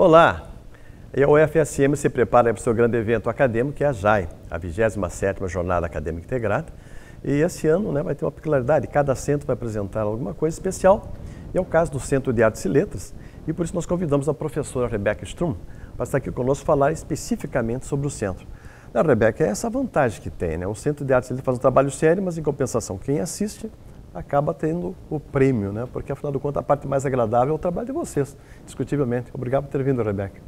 Olá! E a UFSM se prepara para o seu grande evento acadêmico, que é a JAI, a 27 Jornada Acadêmica Integrada. E esse ano né, vai ter uma peculiaridade, cada centro vai apresentar alguma coisa especial. E é o caso do Centro de Artes e Letras, e por isso nós convidamos a professora Rebeca Strum para estar aqui conosco falar especificamente sobre o centro. Rebeca, é essa vantagem que tem, né? O Centro de Artes e Letras faz um trabalho sério, mas em compensação, quem assiste acaba tendo o prêmio, né? Porque afinal de contas a parte mais agradável é o trabalho de vocês, discutivelmente. Obrigado por ter vindo, Rebeca.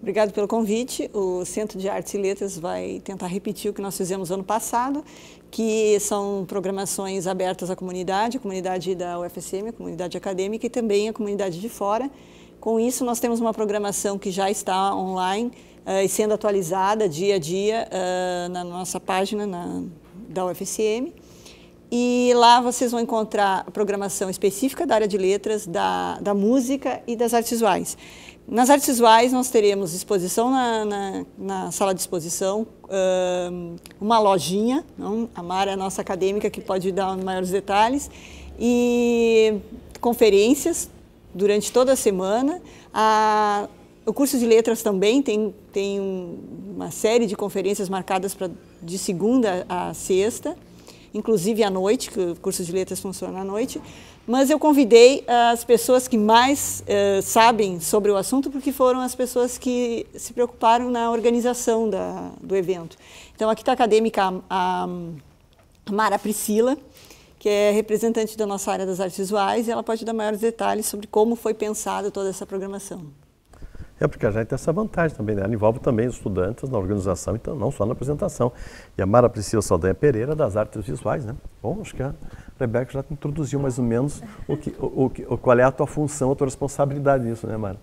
Obrigado pelo convite. O Centro de Artes e Letras vai tentar repetir o que nós fizemos ano passado, que são programações abertas à comunidade, a comunidade da UFSM, a comunidade acadêmica e também a comunidade de fora. Com isso, nós temos uma programação que já está online eh, e sendo atualizada dia a dia uh, na nossa página na, da UFSM. E lá vocês vão encontrar programação específica da área de letras, da, da música e das artes visuais. Nas artes visuais, nós teremos exposição na, na, na sala de exposição, uma lojinha, não? a Mara é a nossa acadêmica que pode dar maiores detalhes, e conferências durante toda a semana. A, o curso de letras também tem, tem uma série de conferências marcadas pra, de segunda a sexta inclusive à noite, que o curso de letras funciona à noite. Mas eu convidei ah, as pessoas que mais eh, sabem sobre o assunto, porque foram as pessoas que se preocuparam na organização da, do evento. Então, aqui está a acadêmica a, a Mara Priscila, que é representante da nossa área das artes visuais, e ela pode dar maiores detalhes sobre como foi pensada toda essa programação. É porque a gente tem essa vantagem também, né? Ela envolve também os estudantes na organização, então não só na apresentação. E a Mara Priscila Saldanha Pereira, das artes visuais, né? Bom, acho que a Rebeca já introduziu mais ou menos o que, o, o, qual é a tua função, a tua responsabilidade nisso, né, Mara?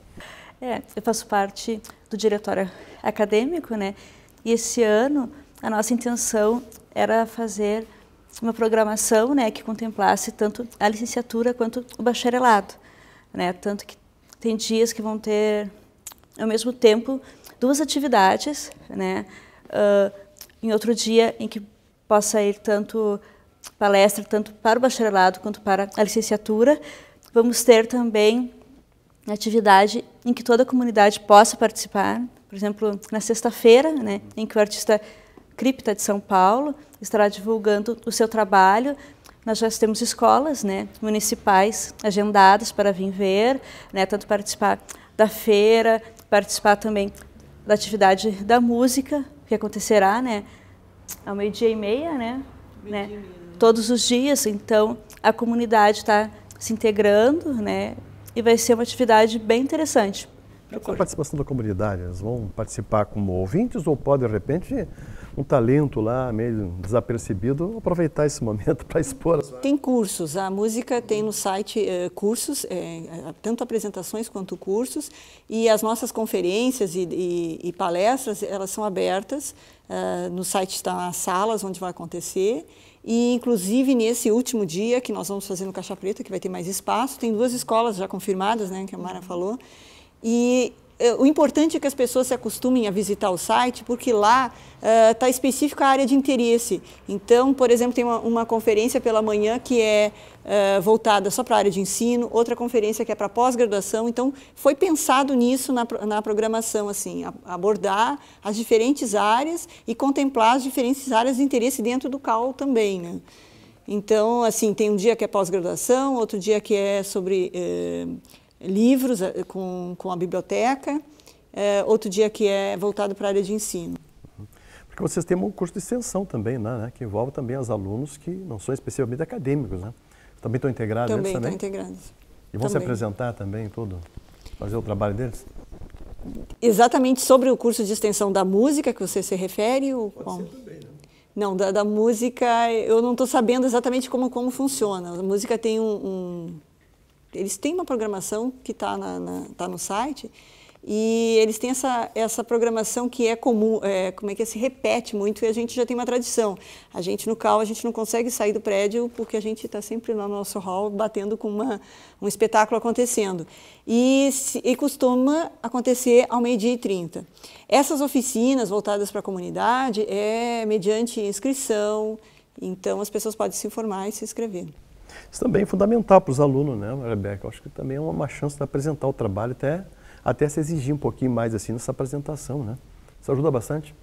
É, eu faço parte do diretório acadêmico, né? E esse ano a nossa intenção era fazer uma programação, né, que contemplasse tanto a licenciatura quanto o bacharelado, né? Tanto que tem dias que vão ter ao mesmo tempo duas atividades, né? Uh, em outro dia em que possa ir tanto palestra tanto para o bacharelado quanto para a licenciatura. Vamos ter também atividade em que toda a comunidade possa participar. Por exemplo, na sexta-feira, né, em que o artista Cripta de São Paulo estará divulgando o seu trabalho. Nós já temos escolas né, municipais agendadas para vir ver, né, tanto participar da feira, participar também da atividade da música, que acontecerá, né, ao meio-dia e meia, né, né meio né, todos os dias. Então, a comunidade está se integrando, né, e vai ser uma atividade bem interessante. Qual a participação da comunidade? Eles vão participar como ouvintes ou pode de repente, um talento lá, meio desapercebido, aproveitar esse momento para expor. Tem cursos, a música tem no site é, cursos, é, tanto apresentações quanto cursos, e as nossas conferências e, e, e palestras, elas são abertas, é, no site estão as salas onde vai acontecer, e inclusive nesse último dia que nós vamos fazer no Caixa Preta, que vai ter mais espaço, tem duas escolas já confirmadas, né, que a Mara falou, e eh, o importante é que as pessoas se acostumem a visitar o site, porque lá está eh, uh, específica a área de interesse. Então, por exemplo, tem uma, uma conferência pela manhã que é uh, voltada só para a área de ensino, outra conferência que é para pós-graduação. Então, foi pensado nisso na, na programação, assim, a, abordar as diferentes áreas e contemplar as diferentes áreas de interesse dentro do CAL também, né? Então, assim, tem um dia que é pós-graduação, outro dia que é sobre livros eh, com, com a biblioteca, é, outro dia que é voltado para a área de ensino. Porque vocês têm um curso de extensão também, né, né que envolve também os alunos que não são especialmente acadêmicos, né? Também estão integrados? Também estão integrados. E vão também. se apresentar também, tudo? Fazer o trabalho deles? Exatamente sobre o curso de extensão da música que você se refere? Ou Pode ser também, né? Não, da, da música eu não estou sabendo exatamente como, como funciona. A música tem um, um eles têm uma programação que está tá no site e eles têm essa, essa programação que é comum, é, como é que é, se repete muito e a gente já tem uma tradição. A gente no CAL, a gente não consegue sair do prédio porque a gente está sempre lá no nosso hall batendo com uma, um espetáculo acontecendo. E, se, e costuma acontecer ao meio-dia e trinta. Essas oficinas voltadas para a comunidade é mediante inscrição, então as pessoas podem se informar e se inscrever. Isso também é fundamental para os alunos, né, Rebeca? Acho que também é uma chance de apresentar o trabalho, até, até se exigir um pouquinho mais assim nessa apresentação, né? Isso ajuda bastante?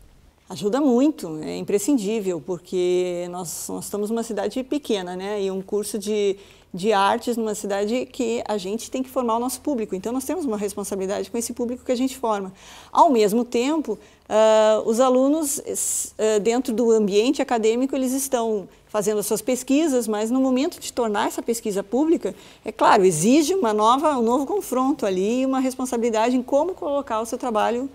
Ajuda muito, é imprescindível, porque nós, nós estamos numa cidade pequena, né? E um curso de de artes numa cidade que a gente tem que formar o nosso público. Então, nós temos uma responsabilidade com esse público que a gente forma. Ao mesmo tempo, uh, os alunos, uh, dentro do ambiente acadêmico, eles estão fazendo as suas pesquisas, mas no momento de tornar essa pesquisa pública, é claro, exige uma nova, um novo confronto ali, uma responsabilidade em como colocar o seu trabalho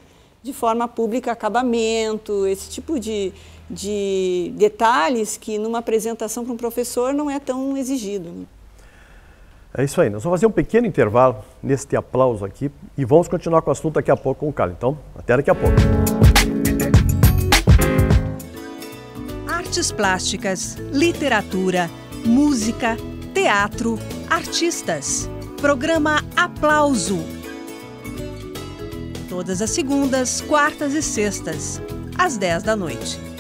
de forma pública, acabamento, esse tipo de, de detalhes que numa apresentação para um professor não é tão exigido. É isso aí, nós vamos fazer um pequeno intervalo neste aplauso aqui e vamos continuar com o assunto daqui a pouco com o Carlos. Então, até daqui a pouco. Artes plásticas, literatura, música, teatro, artistas. Programa Aplauso. Todas as segundas, quartas e sextas, às 10 da noite.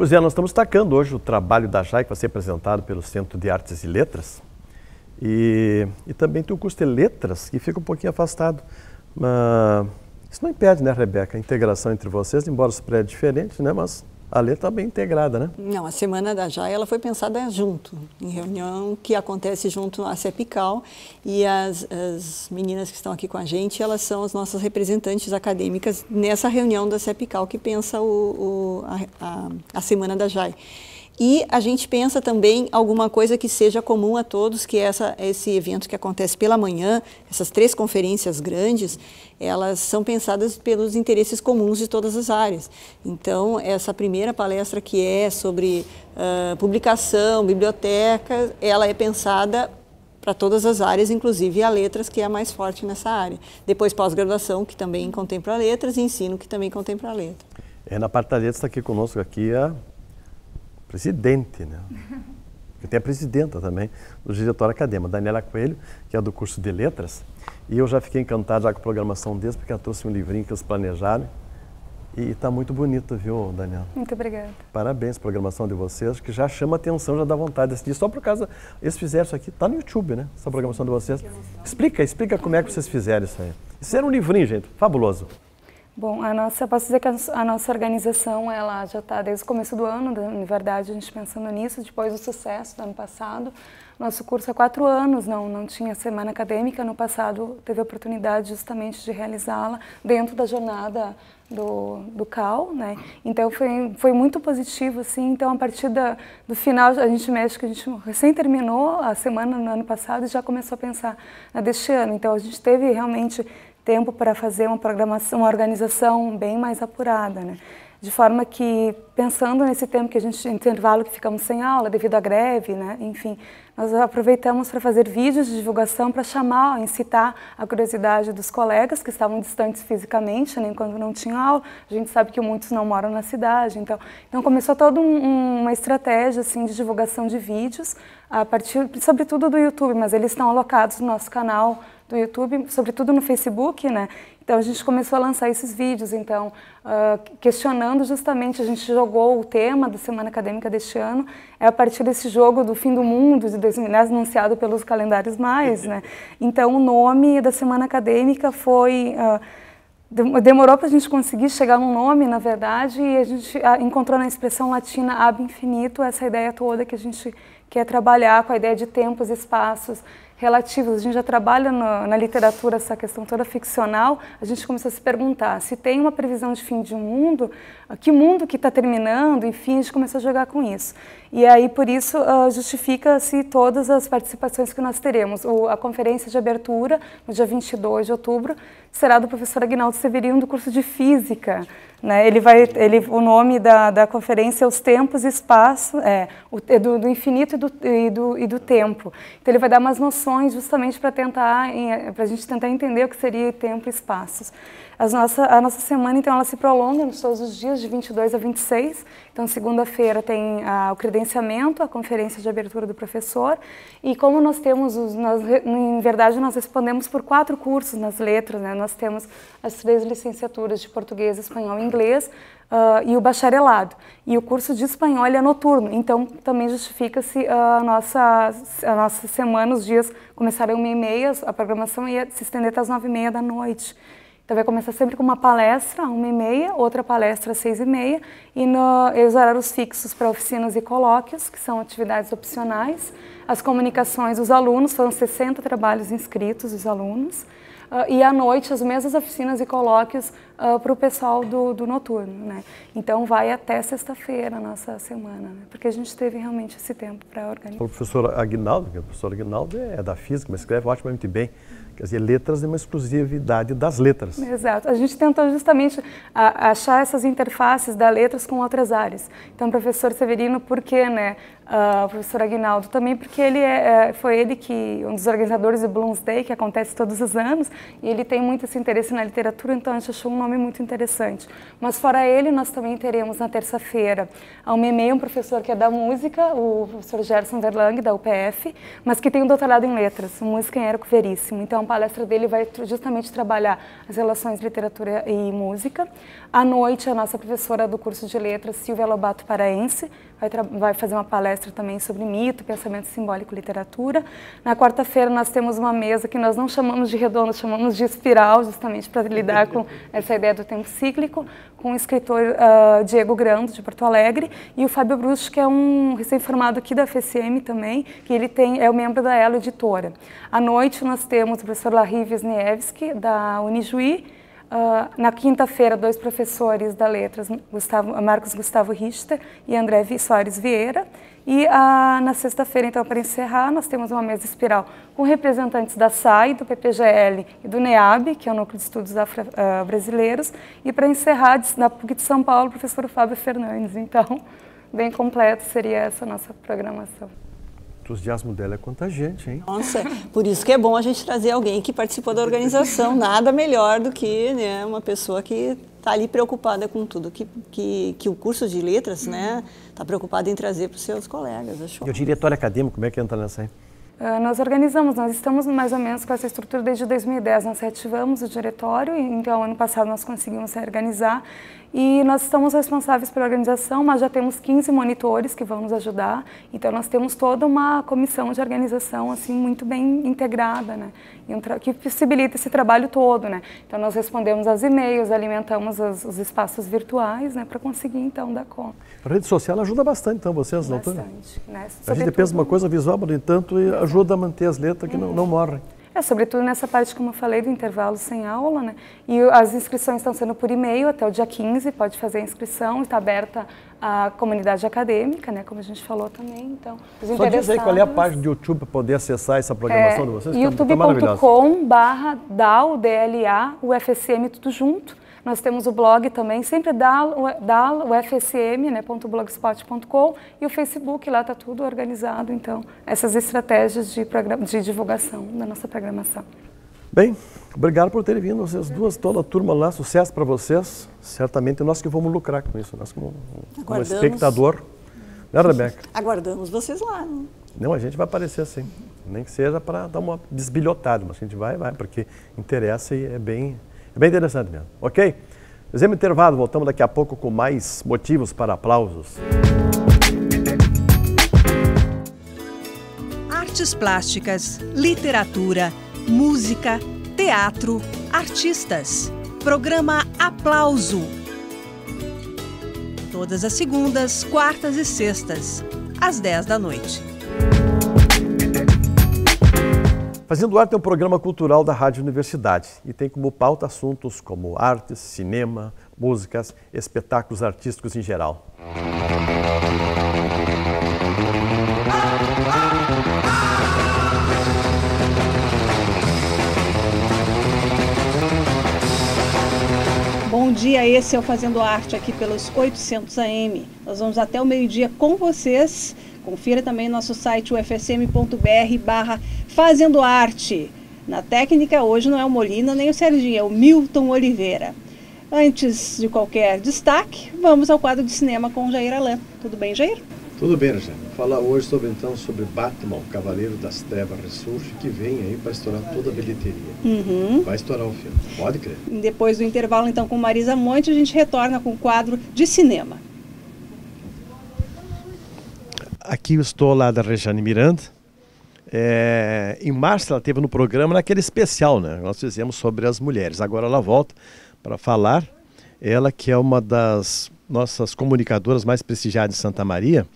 Pois é, nós estamos destacando hoje o trabalho da JAI, que vai ser apresentado pelo Centro de Artes e Letras. E, e também tem o curso de Letras, que fica um pouquinho afastado. Mas isso não impede, né, Rebeca, a integração entre vocês, embora os prédios diferentes, né, mas a letra está bem integrada, né? Não, a Semana da Jai ela foi pensada junto, em reunião que acontece junto à CEPICAL e as, as meninas que estão aqui com a gente, elas são as nossas representantes acadêmicas nessa reunião da CEPICAL que pensa o, o a, a, a Semana da Jai. E a gente pensa também alguma coisa que seja comum a todos, que é essa, esse evento que acontece pela manhã, essas três conferências grandes, elas são pensadas pelos interesses comuns de todas as áreas. Então, essa primeira palestra que é sobre uh, publicação, biblioteca, ela é pensada para todas as áreas, inclusive a letras, que é a mais forte nessa área. Depois pós-graduação, que também contempla letras, e ensino, que também contempla letras. É, na parte da letras está aqui conosco aqui a é presidente, né? Eu tenho a presidenta também do diretório acadêmico, Daniela Coelho, que é do curso de letras. E eu já fiquei encantado já com a programação deles, porque ela trouxe um livrinho que eles planejaram. E está muito bonito, viu, Daniela? Muito obrigada. Parabéns a programação de vocês, que já chama atenção, já dá vontade de assistir. Só por causa, eles fizeram isso aqui, está no YouTube, né? Essa programação de vocês. Explica, explica como é que vocês fizeram isso aí. Isso era um livrinho, gente, fabuloso. Bom, a nossa, posso dizer que a nossa organização ela já está desde o começo do ano, na verdade, a gente pensando nisso, depois do sucesso do ano passado. Nosso curso há é quatro anos, não, não tinha semana acadêmica, no passado teve a oportunidade justamente de realizá-la dentro da jornada do, do CAL, né? Então foi, foi muito positivo, assim. Então a partir da, do final, a gente mexe que a gente recém terminou a semana no ano passado e já começou a pensar na ah, deste ano. Então a gente teve realmente tempo para fazer uma programação, uma organização bem mais apurada, né? De forma que, pensando nesse tempo que a gente, intervalo que ficamos sem aula devido à greve, né? Enfim, nós aproveitamos para fazer vídeos de divulgação para chamar, incitar a curiosidade dos colegas que estavam distantes fisicamente, né? Enquanto não tinha aula, a gente sabe que muitos não moram na cidade, então, então começou toda um, uma estratégia, assim, de divulgação de vídeos, a partir, sobretudo do YouTube, mas eles estão alocados no nosso canal do YouTube, sobretudo no Facebook, né? Então a gente começou a lançar esses vídeos, então uh, questionando justamente, a gente jogou o tema da Semana Acadêmica deste ano, é a partir desse jogo do fim do mundo, de 2010, né, anunciado pelos calendários mais, né? Então o nome da Semana Acadêmica foi... Uh, demorou para a gente conseguir chegar num nome, na verdade, e a gente ah, encontrou na expressão latina ab infinito essa ideia toda que a gente quer trabalhar com a ideia de tempos, espaços, relativos, a gente já trabalha no, na literatura essa questão toda ficcional, a gente começa a se perguntar se tem uma previsão de fim de um mundo, ah, que mundo que está terminando, enfim, a gente começa a jogar com isso. E aí, por isso, uh, justifica-se todas as participações que nós teremos. O, a conferência de abertura, no dia 22 de outubro, será do professor Agnaldo Severino, do curso de Física. Né? Ele vai, ele, o nome da, da conferência é Os Tempos e Espaço, é, o, é do, do, infinito e do, e, do, e do tempo. Então ele vai dar umas noções justamente para tentar, para a gente tentar entender o que seria tempo e espaços. As nossa, a nossa semana, então, ela se prolonga nos todos os dias, de 22 a 26. Então, segunda-feira tem ah, o credenciamento, a conferência de abertura do professor. E como nós temos, os, nós, em verdade, nós respondemos por quatro cursos nas letras, né? Nós temos as três licenciaturas de português, espanhol e inglês. Uh, e o bacharelado. E o curso de espanhol é noturno, então também justifica-se ah, a nossa, a nossa semana, os dias começarem 1 e meia, a programação ia se estender até as nove e meia da noite. Então vai começar sempre com uma palestra, uma e meia, outra palestra, seis e meia, e, no, e os horários fixos para oficinas e colóquios, que são atividades opcionais. As comunicações dos alunos, foram 60 trabalhos inscritos dos alunos. Uh, e à noite as mesmas oficinas e colóquios uh, para o pessoal do, do, noturno, né? Então vai até sexta-feira a nossa semana, né? porque a gente teve realmente esse tempo para organizar. O professor Aguinaldo, que o professor Aguinaldo é da física, mas escreve ótimamente é bem. Quer dizer, letras é uma exclusividade das letras. Exato. A gente tentou justamente achar essas interfaces das letras com outras áreas. Então, professor Severino, por que né, ah, o professor Aguinaldo também, porque ele é, é, foi ele que, um dos organizadores do Bloomsday, que acontece todos os anos, e ele tem muito esse interesse na literatura, então a gente achou um nome muito interessante. Mas fora ele, nós também teremos na terça-feira ao Memei, um professor que é da música, o professor Gerson Verlang, da UPF, mas que tem um doutorado em letras, música em Érico Veríssimo. Então a palestra dele vai justamente trabalhar as relações literatura e música. À noite, a nossa professora do curso de letras, Silvia Lobato Paraense, vai, vai fazer uma palestra também sobre mito, pensamento simbólico e literatura. Na quarta-feira nós temos uma mesa que nós não chamamos de redonda, chamamos de espiral, justamente para lidar com essa ideia do tempo cíclico, com o escritor uh, Diego Grando, de Porto Alegre, e o Fábio Bruxo, que é um recém-formado aqui da FCM também, que ele tem, é um membro da Ela Editora. À noite nós temos o professor Larry Wisniewski, da Unijuí, Uh, na quinta-feira, dois professores da Letras, Gustavo, Marcos Gustavo Richter e André Soares Vieira. E uh, na sexta-feira, então, para encerrar, nós temos uma mesa espiral com representantes da SAI, do PPGL e do NEAB, que é o Núcleo de Estudos ah, brasileiros E para encerrar, da PUC de São Paulo, o professor Fábio Fernandes. Então, bem completo seria essa nossa programação entusiasmo dela é contagiante, hein? Nossa, por isso que é bom a gente trazer alguém que participou da organização. Nada melhor do que né, uma pessoa que está ali preocupada com tudo que, que, que o curso de letras está né, preocupado em trazer para os seus colegas. achou E o diretório acadêmico, como é que entra nessa aí? Uh, nós organizamos, nós estamos mais ou menos com essa estrutura desde 2010. Nós reativamos o diretório, então ano passado nós conseguimos se organizar e nós estamos responsáveis pela organização, mas já temos 15 monitores que vão nos ajudar. Então nós temos toda uma comissão de organização assim muito bem integrada, né? que possibilita esse trabalho todo, né? Então nós respondemos aos e-mails, alimentamos os, os espaços virtuais, né, para conseguir então dar conta. A rede social ajuda bastante então vocês, não Bastante, né? Sobretudo... A gente pensa uma coisa visual, no entanto e ajuda a manter as letras que hum. não, não morrem. É, sobretudo nessa parte, como eu falei, do intervalo sem aula, né? E as inscrições estão sendo por e-mail até o dia 15, pode fazer a inscrição, está aberta a comunidade acadêmica, né? Como a gente falou também, então... Os Só dizer diz aí qual é a página do YouTube para poder acessar essa programação é, de vocês, que é youtube.com tá barra DAL, DLA, UFSM, tudo junto. Nós temos o blog também, sempre dá, o fsm, né, e o Facebook, lá está tudo organizado, então, essas estratégias de, de divulgação da nossa programação. Bem, obrigado por terem vindo, vocês duas, toda a turma lá, sucesso para vocês. Certamente nós que vamos lucrar com isso, nós como, como espectador. Né, Rebeca? Aguardamos vocês lá. Né? Não, a gente vai aparecer assim. Nem que seja para dar uma desbilhotada, mas a gente vai, vai, porque interessa e é bem é bem interessante mesmo, ok? Exame intervalo, voltamos daqui a pouco com mais motivos para aplausos. Artes plásticas, literatura, música, teatro, artistas. Programa Aplauso. Todas as segundas, quartas e sextas, às 10 da noite. Fazendo Arte é um programa cultural da Rádio Universidade e tem como pauta assuntos como artes, cinema, músicas, espetáculos artísticos em geral. dia esse é o Fazendo Arte aqui pelos 800 AM. Nós vamos até o meio-dia com vocês. Confira também nosso site ufsm.br barra Fazendo Arte. Na técnica hoje não é o Molina nem o Serginho, é o Milton Oliveira. Antes de qualquer destaque, vamos ao quadro de cinema com Jair Alain. Tudo bem, Jair? Tudo bem, Angela. Falar hoje sobre então sobre Batman, o Cavaleiro das Trevas Ressurge, que vem aí para estourar toda a bilheteria. Uhum. Vai estourar o filme, pode crer. Depois do intervalo, então, com Marisa Monte, a gente retorna com o quadro de cinema. Aqui eu estou lá da Rejane Miranda. É, em março ela teve no programa naquele especial, né? Nós fizemos sobre as mulheres. Agora ela volta para falar. Ela que é uma das nossas comunicadoras mais prestigiadas de Santa Maria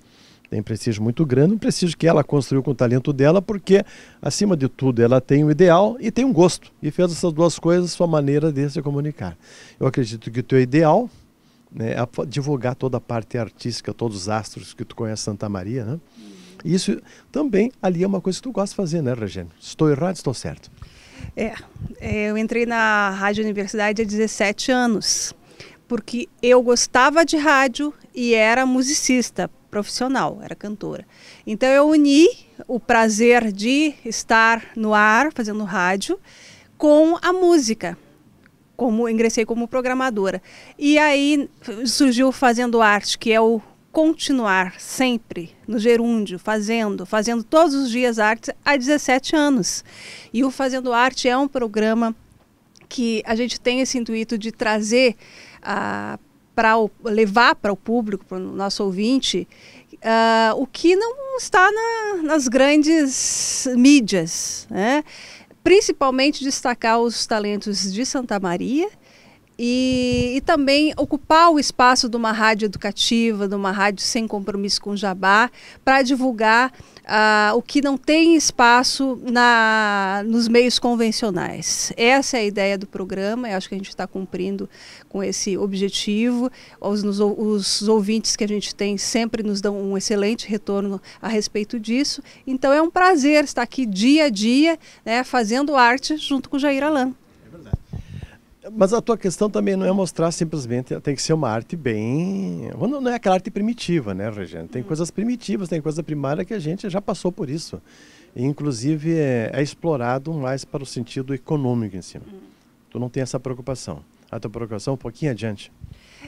tem prestígio muito grande, um prestígio que ela construiu com o talento dela, porque, acima de tudo, ela tem um ideal e tem um gosto. E fez essas duas coisas sua maneira de se comunicar. Eu acredito que o teu ideal né, é divulgar toda a parte artística, todos os astros que tu conhece Santa Maria, né? Isso também ali é uma coisa que tu gosta de fazer, né, Regina? Estou errado, estou certo. É, é, eu entrei na Rádio Universidade há 17 anos, porque eu gostava de rádio e era musicista, profissional, era cantora. Então eu uni o prazer de estar no ar, fazendo rádio, com a música. Como ingressei como programadora. E aí surgiu Fazendo Arte, que é o continuar sempre no gerúndio, fazendo, fazendo todos os dias arte há 17 anos. E o Fazendo Arte é um programa que a gente tem esse intuito de trazer a para levar para o público, para o nosso ouvinte, uh, o que não está na, nas grandes mídias, né? principalmente destacar os talentos de Santa Maria e, e, também ocupar o espaço de uma rádio educativa, de uma rádio sem compromisso com o jabá, para divulgar ah, o que não tem espaço na, nos meios convencionais. Essa é a ideia do programa, eu acho que a gente está cumprindo com esse objetivo. Os, nos, os ouvintes que a gente tem sempre nos dão um excelente retorno a respeito disso. Então é um prazer estar aqui dia a dia né, fazendo arte junto com Jair Alain. Mas a tua questão também não é mostrar simplesmente, tem que ser uma arte bem. Não é aquela arte primitiva, né, Regina? Tem uhum. coisas primitivas, tem coisa primária que a gente já passou por isso. E, inclusive, é, é, explorado mais para o sentido econômico em cima. Si. Uhum. Tu não tem essa preocupação. A tua preocupação é um pouquinho adiante.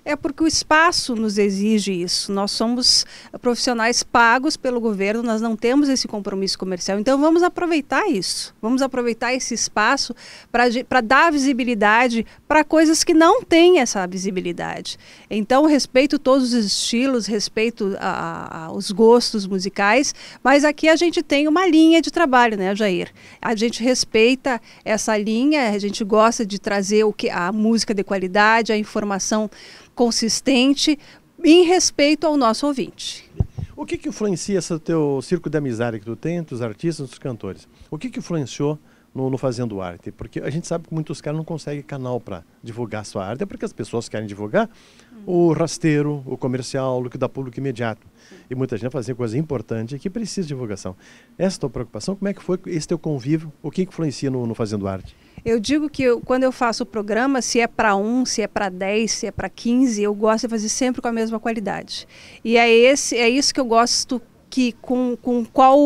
É porque o espaço nos exige isso. Nós somos profissionais pagos pelo governo, nós não temos esse compromisso comercial. Então vamos aproveitar isso. Vamos aproveitar esse espaço para dar visibilidade para coisas que não têm essa visibilidade. Então respeito todos os estilos, respeito a, a, os gostos musicais, mas aqui a gente tem uma linha de trabalho, né, Jair? A gente respeita essa linha, a gente gosta de trazer o que a música de qualidade, a informação consistente em respeito ao nosso ouvinte. O que, que influencia esse teu circo de amizade que tu tem entre os artistas e os cantores? O que, que influenciou no, no, Fazendo Arte. Porque a gente sabe que muitos caras não conseguem canal para divulgar sua arte, é porque as pessoas querem divulgar uhum. o rasteiro, o comercial, o que dá público imediato. E muita gente fazendo coisa importante que precisa de divulgação. Essa tua preocupação, como é que foi esse teu convívio? O que influencia no, no Fazendo Arte? Eu digo que eu, quando eu faço o programa, se é para um, se é para 10, se é para 15, eu gosto de fazer sempre com a mesma qualidade. E é, esse, é isso que eu gosto que com, com qual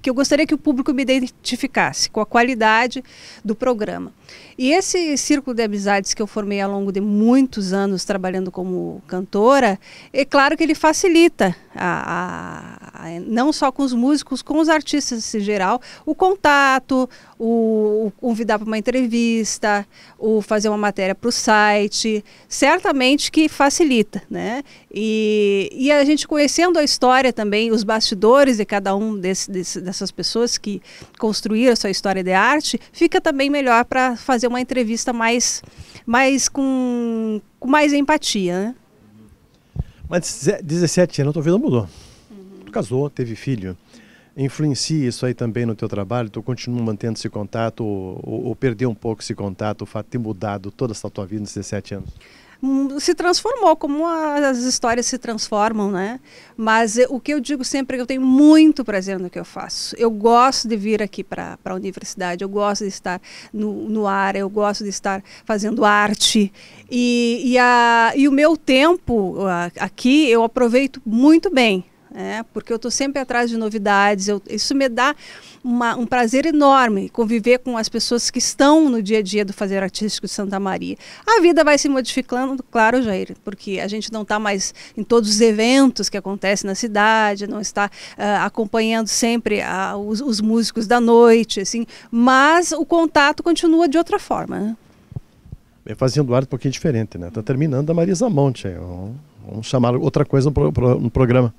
que eu gostaria que o público me identificasse com a qualidade do programa. E esse círculo de amizades que eu formei ao longo de muitos anos trabalhando como cantora, é claro que ele facilita a, a, a não só com os músicos, com os artistas em geral, o contato, o, o convidar para uma entrevista, o fazer uma matéria para o site, certamente que facilita, né? E, e a gente conhecendo a história também, os bastidores de cada um desse, desse, dessas pessoas que construíram a sua história de arte, fica também melhor para fazer uma entrevista mais, mais com, com mais empatia, né? Mas 17 anos a tua vida mudou. Uhum. Tu casou, teve filho influencia isso aí também no teu trabalho? Tu continua mantendo esse contato ou, ou, ou perdeu um pouco esse contato, o fato de ter mudado toda essa tua vida nos 17 anos? Hum, se transformou, como as histórias se transformam, né? Mas o que eu digo sempre é que eu tenho muito prazer no que eu faço. Eu gosto de vir aqui para a universidade, eu gosto de estar no, no, ar, eu gosto de estar fazendo arte. E, e, a, e o meu tempo aqui eu aproveito muito bem né? porque eu estou sempre atrás de novidades. Eu, isso me dá uma, um prazer enorme conviver com as pessoas que estão no dia a dia do fazer artístico de Santa Maria. A vida vai se modificando, claro, Jair, porque a gente não está mais em todos os eventos que acontecem na cidade, não está uh, acompanhando sempre ah, os, os, músicos da noite, assim, mas o contato continua de outra forma. Né? fazendo o um pouquinho diferente, né? Tá terminando a Marisa Monte, vamos chamar outra coisa no programa.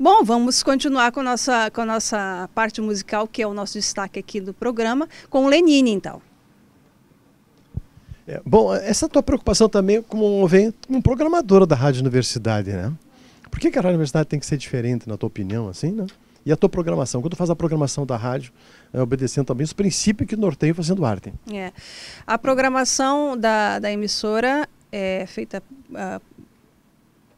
Bom, vamos continuar com a nossa, com a nossa parte musical, que é o nosso destaque aqui do programa, com o Lenine, então. É, bom, essa tua preocupação também é como, vem, como programadora da Rádio Universidade, né? Por que, que a Rádio Universidade tem que ser diferente, na tua opinião, assim, né? E a tua programação? Quando tu faz a programação da rádio, é, obedecendo também os princípios que norteiam fazendo arte. É. A programação da, da emissora é feita uh,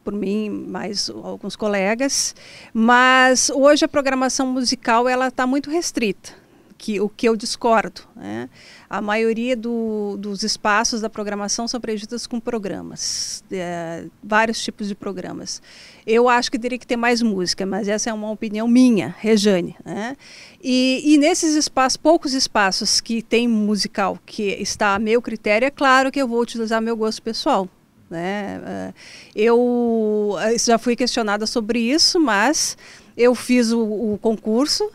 por mim, mais alguns colegas, mas hoje a programação musical ela está muito restrita. Que, o que eu discordo. Né? A maioria do, dos espaços da programação são preenchidos com programas, é, vários tipos de programas. Eu acho que teria que ter mais música, mas essa é uma opinião minha, Rejane. Né? E, e, nesses espaços, poucos espaços que tem musical que está a meu critério, é claro que eu vou utilizar meu gosto pessoal. Né? É, eu é, já fui questionada sobre isso, mas eu fiz o, o concurso uh,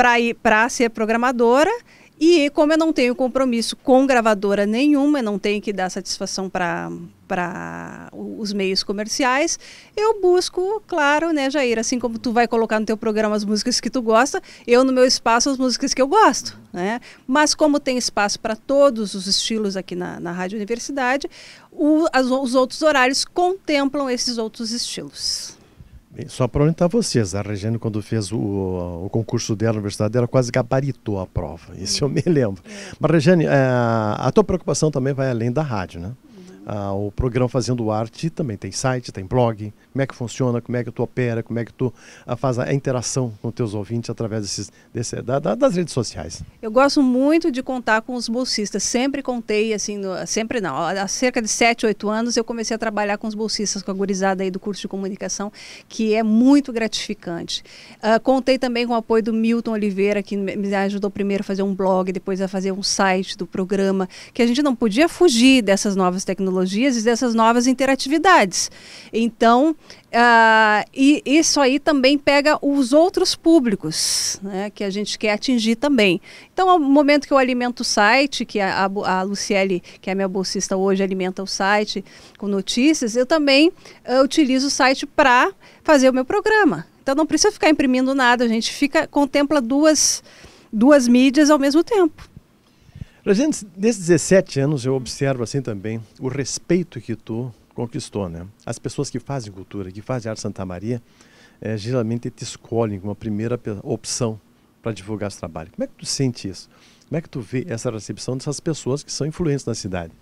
ah, para ser programadora e como eu não tenho compromisso com gravadora nenhuma, eu não tenho que dar satisfação para os meios comerciais, eu busco, claro, né, Jair, assim como tu vai colocar no teu programa as músicas que tu gosta, eu no meu espaço as músicas que eu gosto, né? Mas como tem espaço para todos os estilos aqui na, na Rádio Universidade, o, as, os outros horários contemplam esses outros estilos. Só para orientar vocês, a Regina, quando fez o, o concurso dela na universidade, ela quase gabaritou a prova. Isso eu me lembro. É. Mas, Regina, é, a tua preocupação também vai além da rádio, né? ah, o programa Fazendo Arte também tem site, tem blog, como é que funciona, como é que tu opera, como é que tu ah, faz a interação com teus ouvintes através desses, desse, da, da, das redes sociais. Eu gosto muito de contar com os bolsistas, sempre contei, assim, no, sempre não, há cerca de 7, 8 anos eu comecei a trabalhar com os bolsistas, com a gurizada aí do curso de comunicação, que é muito gratificante. Ah, contei também com o apoio do Milton Oliveira, que me ajudou primeiro a fazer um blog, depois a fazer um site do programa, que a gente não podia fugir dessas novas tecnologias tecnologias e dessas novas interatividades. Então, uh, e isso aí também pega os outros públicos né, que a gente quer atingir também. Então, ao momento que eu alimento o site, que a, a, Luciele, que é minha bolsista hoje, alimenta o site com notícias, eu também uh, utilizo o site para fazer o meu programa. Então, não precisa ficar imprimindo nada, a gente fica contempla duas, duas mídias ao mesmo tempo. Gente, nesses 17 anos eu observo assim também o respeito que tu conquistou, né? As pessoas que fazem cultura, que fazem arte Santa Maria, é, geralmente te escolhem como a primeira opção para divulgar esse trabalho. Como é que tu sente isso? Como é que tu vê essa recepção dessas pessoas que são influentes na cidade?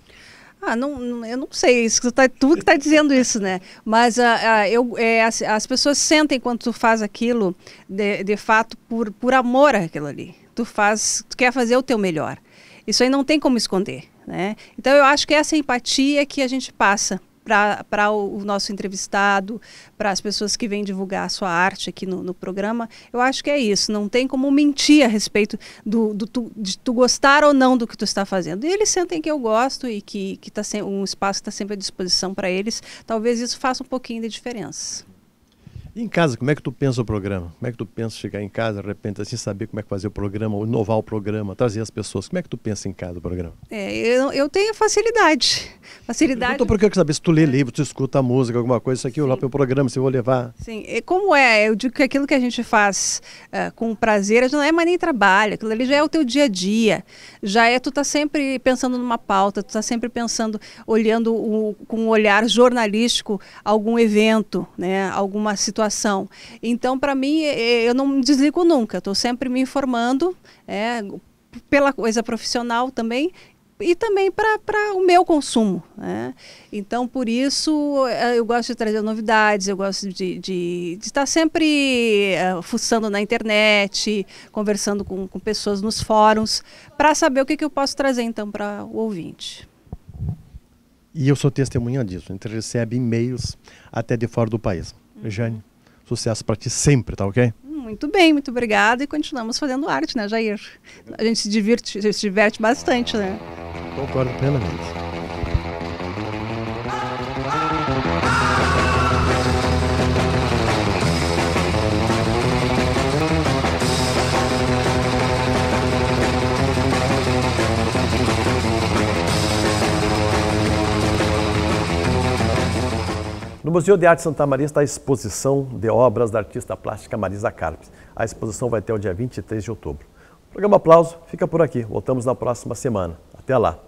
Ah, não, eu não sei, isso que tá, tu que está dizendo isso, né? Mas ah, ah, eu, é, as, as, pessoas sentem quando tu faz aquilo, de, de fato, por, por amor àquilo ali. Tu faz, tu quer fazer o teu melhor. Isso aí não tem como esconder. Né? Então, eu acho que essa empatia que a gente passa para o nosso entrevistado, para as pessoas que vêm divulgar a sua arte aqui no, no, programa. Eu acho que é isso. Não tem como mentir a respeito do, do tu, de tu gostar ou não do que tu está fazendo. E eles sentem que eu gosto e que, que tá sem, um espaço está sempre à disposição para eles. Talvez isso faça um pouquinho de diferença em casa, como é que tu pensa o programa? Como é que tu pensa chegar em casa, de repente, assim, saber como é que fazer o programa, inovar o programa, trazer as pessoas? Como é que tu pensa em casa o programa? É, eu, eu tenho facilidade. Facilidade. Então, por que eu saber se tu lê livro, tu escuta música, alguma coisa, isso aqui, Sim. eu lá pelo programa, se eu vou levar. Sim, e como é? Eu digo que aquilo que a gente faz uh, com prazer, não é mais nem trabalho, aquilo ali já é o teu dia a dia. Já é, tu tá sempre pensando numa pauta, tu tá sempre pensando, olhando o, com um olhar jornalístico algum evento, né? Alguma situação situação. Então, para mim, eu não desligo nunca, estou sempre me informando, é, pela coisa profissional também e também para o meu consumo. Né? Então, por isso, é, eu gosto de trazer novidades, eu gosto de, de, de estar tá sempre uh, fuçando na internet, conversando com, com pessoas nos fóruns, para saber o que, que eu posso trazer, então, para o ouvinte. E eu sou testemunha disso. A gente recebe e-mails até de fora do país. Uhum. Jane? Sucesso para ti sempre, tá ok? Muito bem, muito obrigada e continuamos fazendo arte, né, Jair? A gente se diverte, se diverte bastante, né? Concordo plenamente. No Museu de Arte Santa Maria está a exposição de obras da artista plástica Marisa Carpes. A exposição vai até o dia 23 de outubro. O programa Aplauso fica por aqui. Voltamos na próxima semana. Até lá.